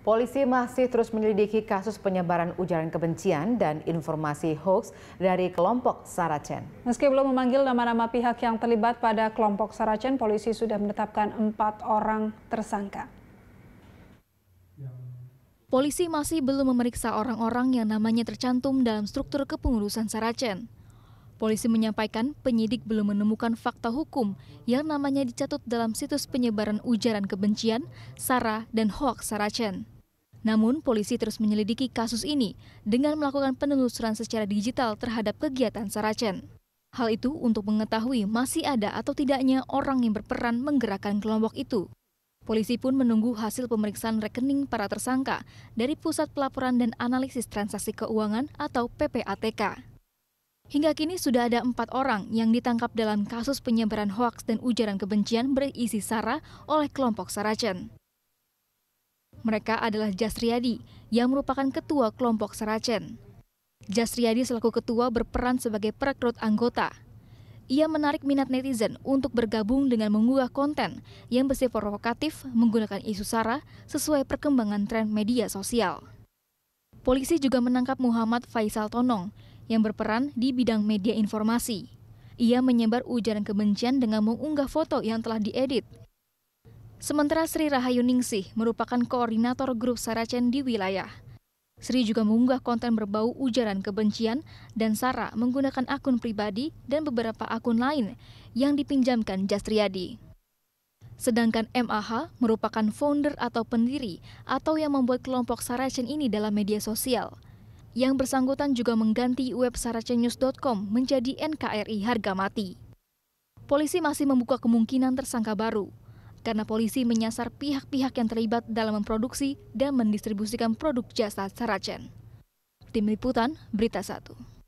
Polisi masih terus menyelidiki kasus penyebaran ujaran kebencian dan informasi hoax dari kelompok Saracen. Meski belum memanggil nama-nama pihak yang terlibat pada kelompok Saracen, polisi sudah menetapkan empat orang tersangka. Polisi masih belum memeriksa orang-orang yang namanya tercantum dalam struktur kepengurusan Saracen. Polisi menyampaikan penyidik belum menemukan fakta hukum yang namanya dicatut dalam situs penyebaran ujaran kebencian, SARA, dan hoaks Saracen. Namun, polisi terus menyelidiki kasus ini dengan melakukan penelusuran secara digital terhadap kegiatan Saracen. Hal itu untuk mengetahui masih ada atau tidaknya orang yang berperan menggerakkan kelompok itu. Polisi pun menunggu hasil pemeriksaan rekening para tersangka dari Pusat Pelaporan dan Analisis Transaksi Keuangan atau PPATK. Hingga kini sudah ada empat orang yang ditangkap dalam kasus penyebaran hoaks dan ujaran kebencian berisi sara oleh kelompok Saracen. Mereka adalah Jasriadi yang merupakan ketua kelompok Saracen. Jasriadi selaku ketua berperan sebagai perekrut anggota. Ia menarik minat netizen untuk bergabung dengan mengunggah konten yang bersifat provokatif menggunakan isu sara sesuai perkembangan tren media sosial. Polisi juga menangkap Muhammad Faisal Tonong yang berperan di bidang media informasi. Ia menyebar ujaran kebencian dengan mengunggah foto yang telah diedit. Sementara Sri Rahayu Ningsih merupakan koordinator grup Saracen di wilayah. Sri juga mengunggah konten berbau ujaran kebencian dan Sara menggunakan akun pribadi dan beberapa akun lain yang dipinjamkan Jastriadi. Sedangkan MAH merupakan founder atau pendiri atau yang membuat kelompok Saracen ini dalam media sosial – yang bersangkutan juga mengganti web saracenews.com menjadi NKRI harga mati. Polisi masih membuka kemungkinan tersangka baru, karena polisi menyasar pihak-pihak yang terlibat dalam memproduksi dan mendistribusikan produk jasa saracen. Tim Liputan, Berita 1.